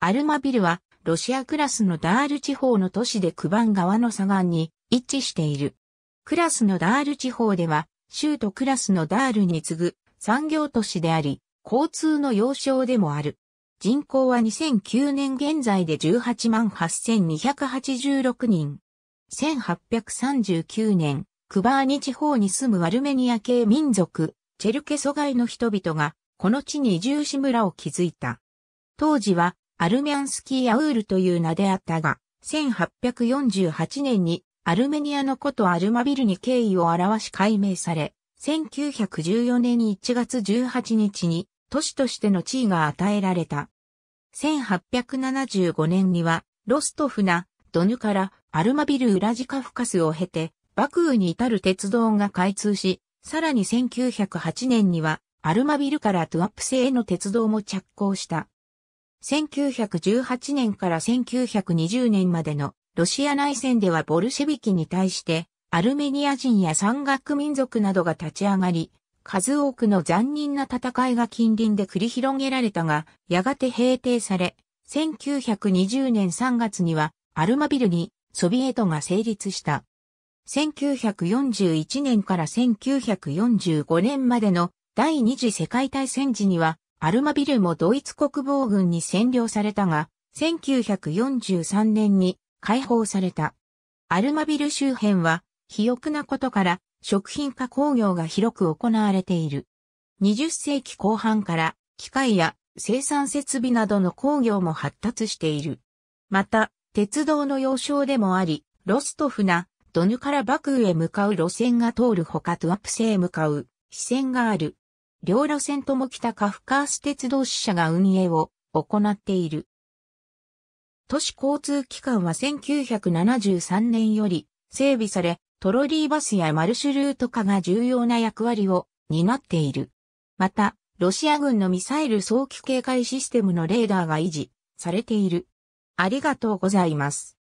アルマビルは、ロシアクラスのダール地方の都市でクバン川の左岸に位置している。クラスのダール地方では、州都クラスのダールに次ぐ産業都市であり、交通の要衝でもある。人口は2009年現在で188,286人。1839年、クバーニ地方に住むアルメニア系民族、チェルケソガイの人々が、この地に移住し村を築いた。当時はアルミャンスキー・アウールという名であったが、1848年にアルメニアの古都アルマビルに敬意を表し改名され、1914年1月18日に都市としての地位が与えられた。1875年にはロストフナ、ドヌからアルマビル・ウラジカフカスを経て、バクーに至る鉄道が開通し、さらに1908年にはアルマビルからトゥアップ製への鉄道も着工した。1918年から1920年までのロシア内戦ではボルシェビキに対してアルメニア人や山岳民族などが立ち上がり、数多くの残忍な戦いが近隣で繰り広げられたが、やがて平定され、1920年3月にはアルマビルにソビエトが成立した。1941年から1945年までの第二次世界大戦時にはアルマビルもドイツ国防軍に占領されたが、1943年に解放された。アルマビル周辺は、肥沃なことから、食品加工業が広く行われている。20世紀後半から、機械や生産設備などの工業も発達している。また、鉄道の要衝でもあり、ロストフナ、ドヌからバクーへ向かう路線が通るほかトゥアップセへ向かう、支線がある。両路線とも北カフカース鉄道支社が運営を行っている。都市交通機関は1973年より整備され、トロリーバスやマルシュルート化が重要な役割を担っている。また、ロシア軍のミサイル早期警戒システムのレーダーが維持されている。ありがとうございます。